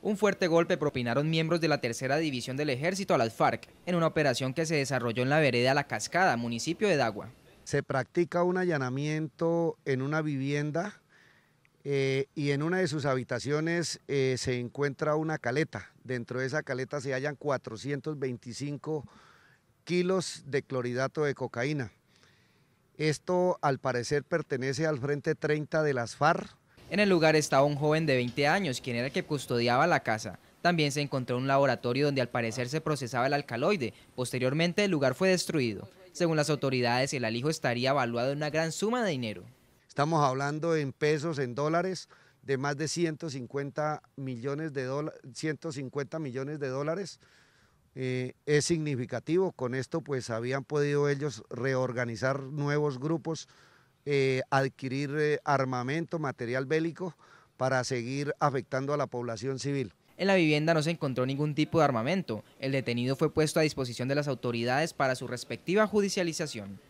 Un fuerte golpe propinaron miembros de la tercera división del ejército a las FARC en una operación que se desarrolló en la vereda La Cascada, municipio de Dagua. Se practica un allanamiento en una vivienda eh, y en una de sus habitaciones eh, se encuentra una caleta. Dentro de esa caleta se hallan 425 kilos de cloridato de cocaína. Esto al parecer pertenece al Frente 30 de las FARC en el lugar estaba un joven de 20 años, quien era el que custodiaba la casa. También se encontró un laboratorio donde al parecer se procesaba el alcaloide. Posteriormente el lugar fue destruido. Según las autoridades, el alijo estaría evaluado en una gran suma de dinero. Estamos hablando en pesos, en dólares, de más de 150 millones de, 150 millones de dólares. Eh, es significativo. Con esto pues habían podido ellos reorganizar nuevos grupos eh, adquirir eh, armamento, material bélico para seguir afectando a la población civil. En la vivienda no se encontró ningún tipo de armamento. El detenido fue puesto a disposición de las autoridades para su respectiva judicialización.